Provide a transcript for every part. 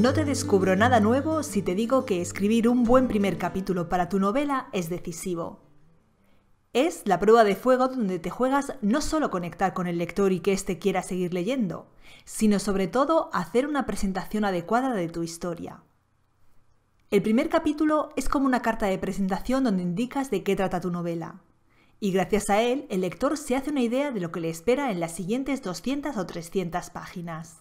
No te descubro nada nuevo si te digo que escribir un buen primer capítulo para tu novela es decisivo. Es la prueba de fuego donde te juegas no solo conectar con el lector y que éste quiera seguir leyendo, sino sobre todo hacer una presentación adecuada de tu historia. El primer capítulo es como una carta de presentación donde indicas de qué trata tu novela. Y gracias a él, el lector se hace una idea de lo que le espera en las siguientes 200 o 300 páginas.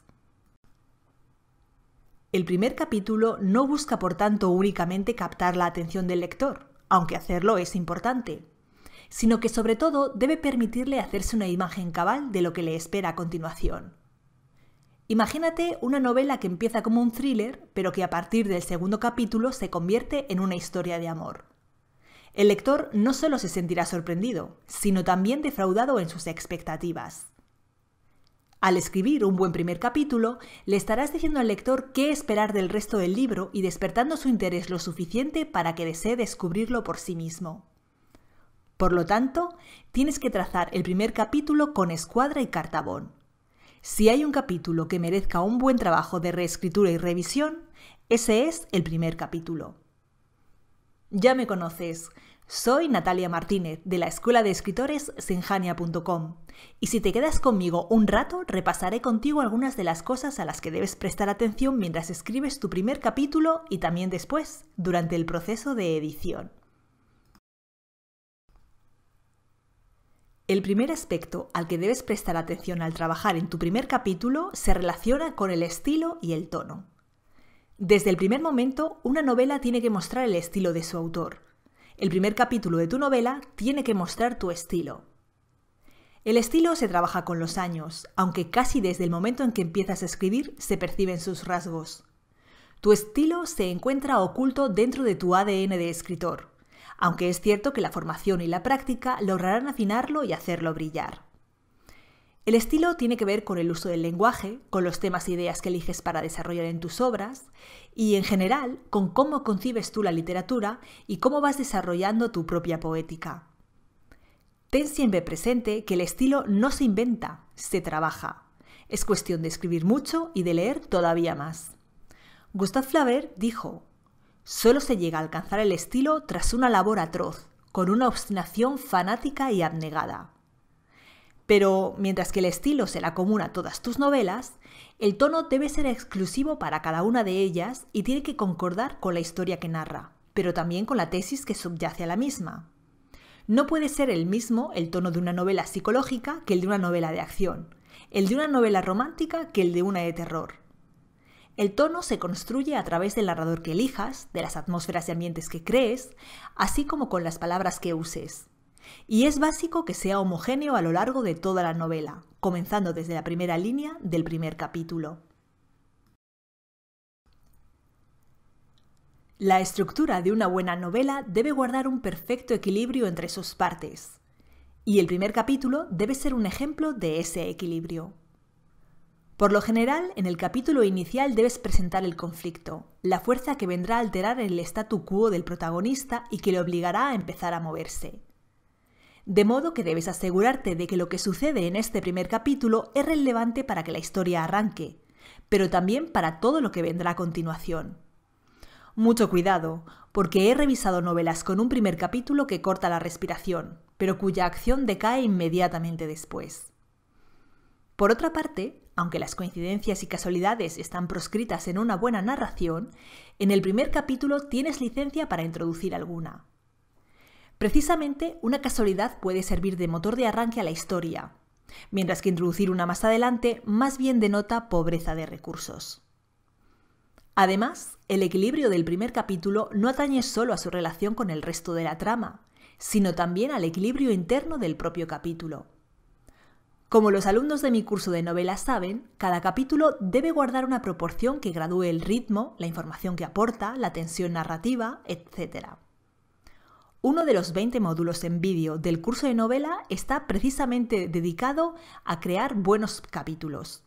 El primer capítulo no busca por tanto únicamente captar la atención del lector, aunque hacerlo es importante, sino que sobre todo debe permitirle hacerse una imagen cabal de lo que le espera a continuación. Imagínate una novela que empieza como un thriller, pero que a partir del segundo capítulo se convierte en una historia de amor. El lector no solo se sentirá sorprendido, sino también defraudado en sus expectativas. Al escribir un buen primer capítulo, le estarás diciendo al lector qué esperar del resto del libro y despertando su interés lo suficiente para que desee descubrirlo por sí mismo. Por lo tanto, tienes que trazar el primer capítulo con escuadra y cartabón. Si hay un capítulo que merezca un buen trabajo de reescritura y revisión, ese es el primer capítulo. Ya me conoces, soy Natalia Martínez de la Escuela de Escritores Sinjania.com y si te quedas conmigo un rato repasaré contigo algunas de las cosas a las que debes prestar atención mientras escribes tu primer capítulo y también después, durante el proceso de edición. El primer aspecto al que debes prestar atención al trabajar en tu primer capítulo se relaciona con el estilo y el tono. Desde el primer momento, una novela tiene que mostrar el estilo de su autor, el primer capítulo de tu novela tiene que mostrar tu estilo. El estilo se trabaja con los años, aunque casi desde el momento en que empiezas a escribir se perciben sus rasgos. Tu estilo se encuentra oculto dentro de tu ADN de escritor, aunque es cierto que la formación y la práctica lograrán afinarlo y hacerlo brillar. El estilo tiene que ver con el uso del lenguaje, con los temas e ideas que eliges para desarrollar en tus obras y, en general, con cómo concibes tú la literatura y cómo vas desarrollando tu propia poética. Ten siempre presente que el estilo no se inventa, se trabaja. Es cuestión de escribir mucho y de leer todavía más. Gustave Flaubert dijo, solo se llega a alcanzar el estilo tras una labor atroz, con una obstinación fanática y abnegada. Pero mientras que el estilo se la común a todas tus novelas, el tono debe ser exclusivo para cada una de ellas y tiene que concordar con la historia que narra, pero también con la tesis que subyace a la misma. No puede ser el mismo el tono de una novela psicológica que el de una novela de acción, el de una novela romántica que el de una de terror. El tono se construye a través del narrador que elijas, de las atmósferas y ambientes que crees, así como con las palabras que uses. Y es básico que sea homogéneo a lo largo de toda la novela, comenzando desde la primera línea del primer capítulo. La estructura de una buena novela debe guardar un perfecto equilibrio entre sus partes, y el primer capítulo debe ser un ejemplo de ese equilibrio. Por lo general, en el capítulo inicial debes presentar el conflicto, la fuerza que vendrá a alterar el statu quo del protagonista y que le obligará a empezar a moverse. De modo que debes asegurarte de que lo que sucede en este primer capítulo es relevante para que la historia arranque, pero también para todo lo que vendrá a continuación. Mucho cuidado, porque he revisado novelas con un primer capítulo que corta la respiración, pero cuya acción decae inmediatamente después. Por otra parte, aunque las coincidencias y casualidades están proscritas en una buena narración, en el primer capítulo tienes licencia para introducir alguna. Precisamente, una casualidad puede servir de motor de arranque a la historia, mientras que introducir una más adelante más bien denota pobreza de recursos. Además, el equilibrio del primer capítulo no atañe solo a su relación con el resto de la trama, sino también al equilibrio interno del propio capítulo. Como los alumnos de mi curso de novela saben, cada capítulo debe guardar una proporción que gradúe el ritmo, la información que aporta, la tensión narrativa, etc. Uno de los 20 módulos en vídeo del curso de novela está precisamente dedicado a crear buenos capítulos.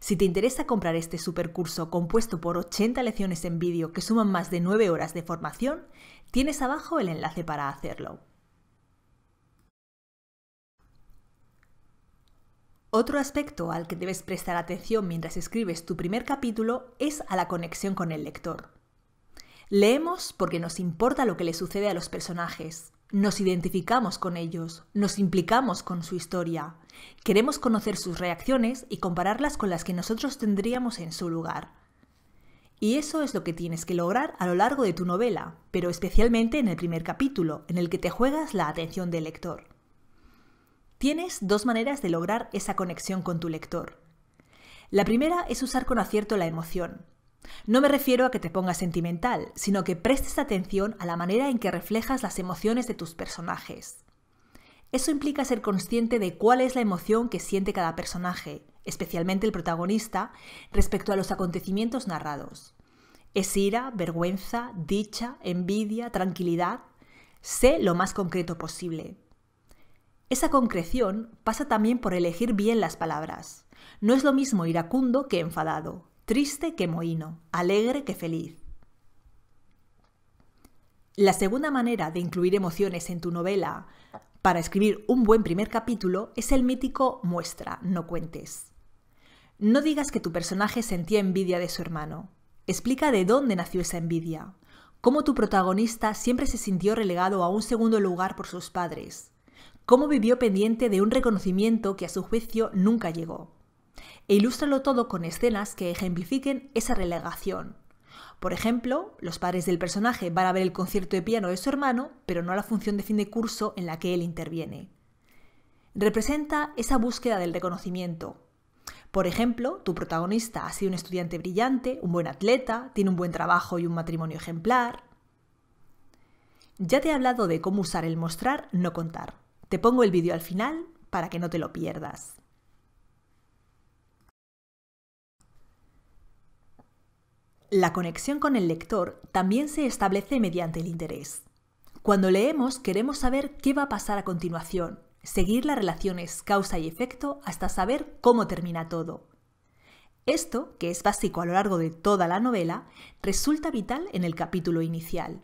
Si te interesa comprar este supercurso compuesto por 80 lecciones en vídeo que suman más de 9 horas de formación, tienes abajo el enlace para hacerlo. Otro aspecto al que debes prestar atención mientras escribes tu primer capítulo es a la conexión con el lector. Leemos porque nos importa lo que le sucede a los personajes, nos identificamos con ellos, nos implicamos con su historia, queremos conocer sus reacciones y compararlas con las que nosotros tendríamos en su lugar. Y eso es lo que tienes que lograr a lo largo de tu novela, pero especialmente en el primer capítulo, en el que te juegas la atención del lector. Tienes dos maneras de lograr esa conexión con tu lector. La primera es usar con acierto la emoción, no me refiero a que te pongas sentimental, sino que prestes atención a la manera en que reflejas las emociones de tus personajes. Eso implica ser consciente de cuál es la emoción que siente cada personaje, especialmente el protagonista, respecto a los acontecimientos narrados. ¿Es ira, vergüenza, dicha, envidia, tranquilidad? Sé lo más concreto posible. Esa concreción pasa también por elegir bien las palabras. No es lo mismo iracundo que enfadado, triste que mohino, alegre que feliz. La segunda manera de incluir emociones en tu novela para escribir un buen primer capítulo es el mítico muestra, no cuentes. No digas que tu personaje sentía envidia de su hermano. Explica de dónde nació esa envidia, cómo tu protagonista siempre se sintió relegado a un segundo lugar por sus padres, cómo vivió pendiente de un reconocimiento que a su juicio nunca llegó e ilústralo todo con escenas que ejemplifiquen esa relegación. Por ejemplo, los padres del personaje van a ver el concierto de piano de su hermano, pero no la función de fin de curso en la que él interviene. Representa esa búsqueda del reconocimiento. Por ejemplo, tu protagonista ha sido un estudiante brillante, un buen atleta, tiene un buen trabajo y un matrimonio ejemplar. Ya te he hablado de cómo usar el mostrar, no contar. Te pongo el vídeo al final para que no te lo pierdas. La conexión con el lector también se establece mediante el interés. Cuando leemos queremos saber qué va a pasar a continuación, seguir las relaciones causa y efecto hasta saber cómo termina todo. Esto, que es básico a lo largo de toda la novela, resulta vital en el capítulo inicial.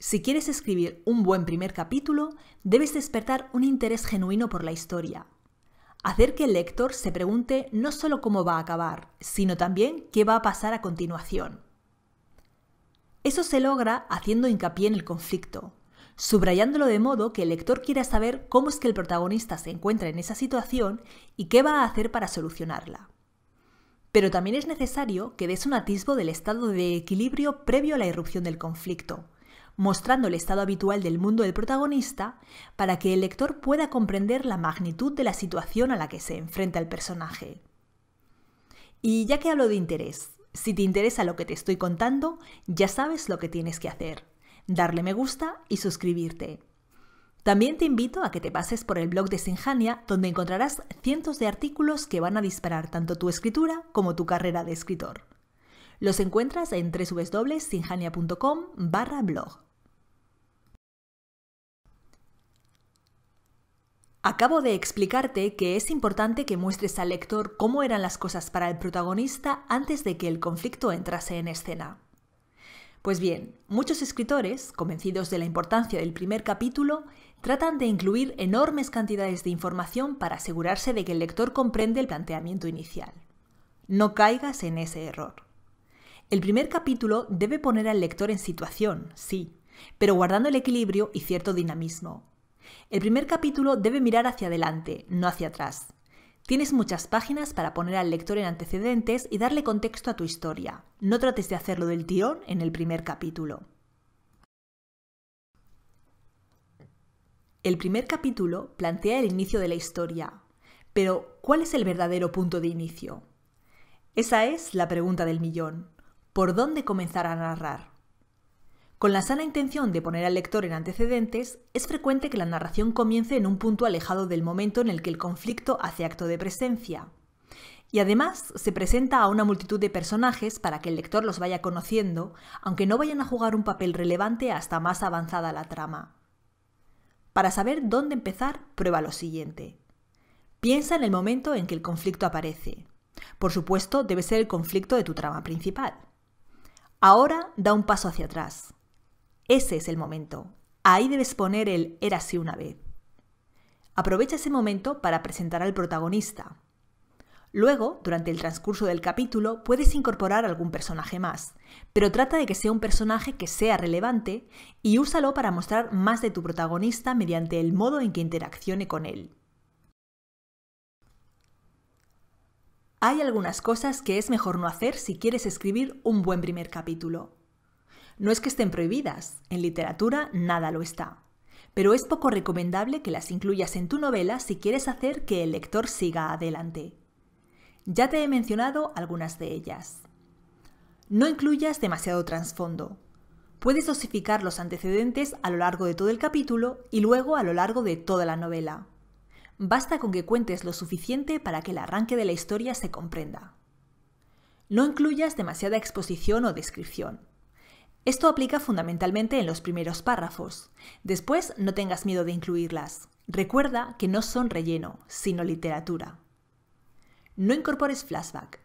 Si quieres escribir un buen primer capítulo, debes despertar un interés genuino por la historia, hacer que el lector se pregunte no solo cómo va a acabar, sino también qué va a pasar a continuación. Eso se logra haciendo hincapié en el conflicto, subrayándolo de modo que el lector quiera saber cómo es que el protagonista se encuentra en esa situación y qué va a hacer para solucionarla. Pero también es necesario que des un atisbo del estado de equilibrio previo a la irrupción del conflicto, mostrando el estado habitual del mundo del protagonista para que el lector pueda comprender la magnitud de la situación a la que se enfrenta el personaje. Y ya que hablo de interés, si te interesa lo que te estoy contando, ya sabes lo que tienes que hacer, darle me gusta y suscribirte. También te invito a que te pases por el blog de Sinjania, donde encontrarás cientos de artículos que van a disparar tanto tu escritura como tu carrera de escritor. Los encuentras en www.sinjania.com barra blog. Acabo de explicarte que es importante que muestres al lector cómo eran las cosas para el protagonista antes de que el conflicto entrase en escena. Pues bien, muchos escritores, convencidos de la importancia del primer capítulo, tratan de incluir enormes cantidades de información para asegurarse de que el lector comprende el planteamiento inicial. No caigas en ese error. El primer capítulo debe poner al lector en situación, sí, pero guardando el equilibrio y cierto dinamismo. El primer capítulo debe mirar hacia adelante, no hacia atrás. Tienes muchas páginas para poner al lector en antecedentes y darle contexto a tu historia. No trates de hacerlo del tirón en el primer capítulo. El primer capítulo plantea el inicio de la historia. Pero, ¿cuál es el verdadero punto de inicio? Esa es la pregunta del millón por dónde comenzar a narrar. Con la sana intención de poner al lector en antecedentes, es frecuente que la narración comience en un punto alejado del momento en el que el conflicto hace acto de presencia. Y además se presenta a una multitud de personajes para que el lector los vaya conociendo, aunque no vayan a jugar un papel relevante hasta más avanzada la trama. Para saber dónde empezar, prueba lo siguiente. Piensa en el momento en que el conflicto aparece. Por supuesto, debe ser el conflicto de tu trama principal. Ahora da un paso hacia atrás. Ese es el momento. Ahí debes poner el era así una vez. Aprovecha ese momento para presentar al protagonista. Luego, durante el transcurso del capítulo, puedes incorporar algún personaje más, pero trata de que sea un personaje que sea relevante y úsalo para mostrar más de tu protagonista mediante el modo en que interaccione con él. Hay algunas cosas que es mejor no hacer si quieres escribir un buen primer capítulo. No es que estén prohibidas, en literatura nada lo está, pero es poco recomendable que las incluyas en tu novela si quieres hacer que el lector siga adelante. Ya te he mencionado algunas de ellas. No incluyas demasiado trasfondo. Puedes dosificar los antecedentes a lo largo de todo el capítulo y luego a lo largo de toda la novela basta con que cuentes lo suficiente para que el arranque de la historia se comprenda. No incluyas demasiada exposición o descripción. Esto aplica fundamentalmente en los primeros párrafos. Después no tengas miedo de incluirlas. Recuerda que no son relleno, sino literatura. No incorpores flashback.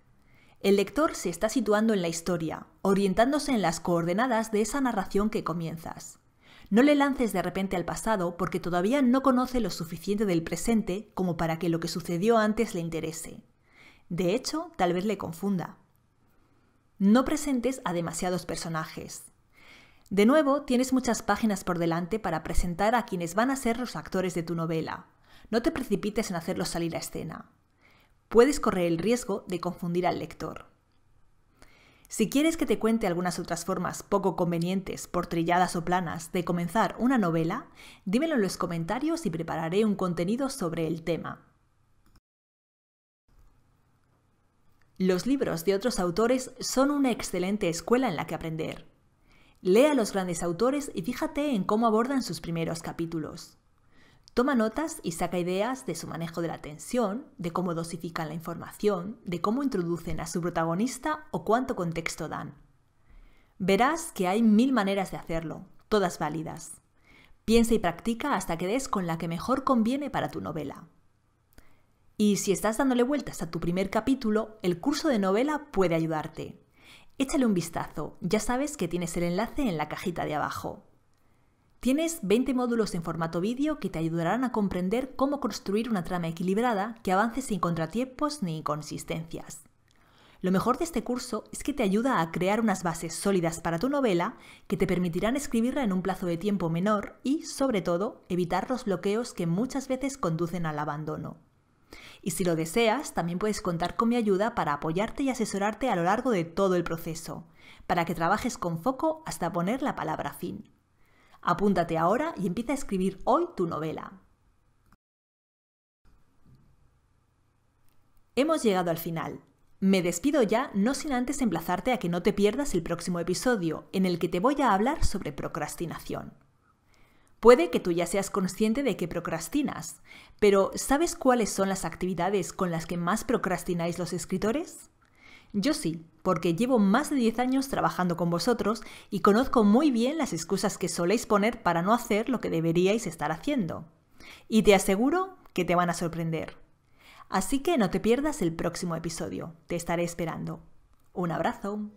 El lector se está situando en la historia, orientándose en las coordenadas de esa narración que comienzas. No le lances de repente al pasado porque todavía no conoce lo suficiente del presente como para que lo que sucedió antes le interese. De hecho, tal vez le confunda. No presentes a demasiados personajes. De nuevo, tienes muchas páginas por delante para presentar a quienes van a ser los actores de tu novela. No te precipites en hacerlos salir a escena. Puedes correr el riesgo de confundir al lector. Si quieres que te cuente algunas otras formas poco convenientes, por trilladas o planas, de comenzar una novela, dímelo en los comentarios y prepararé un contenido sobre el tema. Los libros de otros autores son una excelente escuela en la que aprender. Lea a los grandes autores y fíjate en cómo abordan sus primeros capítulos. Toma notas y saca ideas de su manejo de la tensión, de cómo dosifican la información, de cómo introducen a su protagonista o cuánto contexto dan. Verás que hay mil maneras de hacerlo, todas válidas. Piensa y practica hasta que des con la que mejor conviene para tu novela. Y si estás dándole vueltas a tu primer capítulo, el curso de novela puede ayudarte. Échale un vistazo, ya sabes que tienes el enlace en la cajita de abajo. Tienes 20 módulos en formato vídeo que te ayudarán a comprender cómo construir una trama equilibrada que avance sin contratiempos ni inconsistencias. Lo mejor de este curso es que te ayuda a crear unas bases sólidas para tu novela que te permitirán escribirla en un plazo de tiempo menor y, sobre todo, evitar los bloqueos que muchas veces conducen al abandono. Y si lo deseas, también puedes contar con mi ayuda para apoyarte y asesorarte a lo largo de todo el proceso, para que trabajes con foco hasta poner la palabra fin. Apúntate ahora y empieza a escribir hoy tu novela. Hemos llegado al final. Me despido ya, no sin antes emplazarte a que no te pierdas el próximo episodio, en el que te voy a hablar sobre procrastinación. Puede que tú ya seas consciente de que procrastinas, pero ¿sabes cuáles son las actividades con las que más procrastináis los escritores? Yo sí, porque llevo más de 10 años trabajando con vosotros y conozco muy bien las excusas que soléis poner para no hacer lo que deberíais estar haciendo. Y te aseguro que te van a sorprender. Así que no te pierdas el próximo episodio. Te estaré esperando. Un abrazo.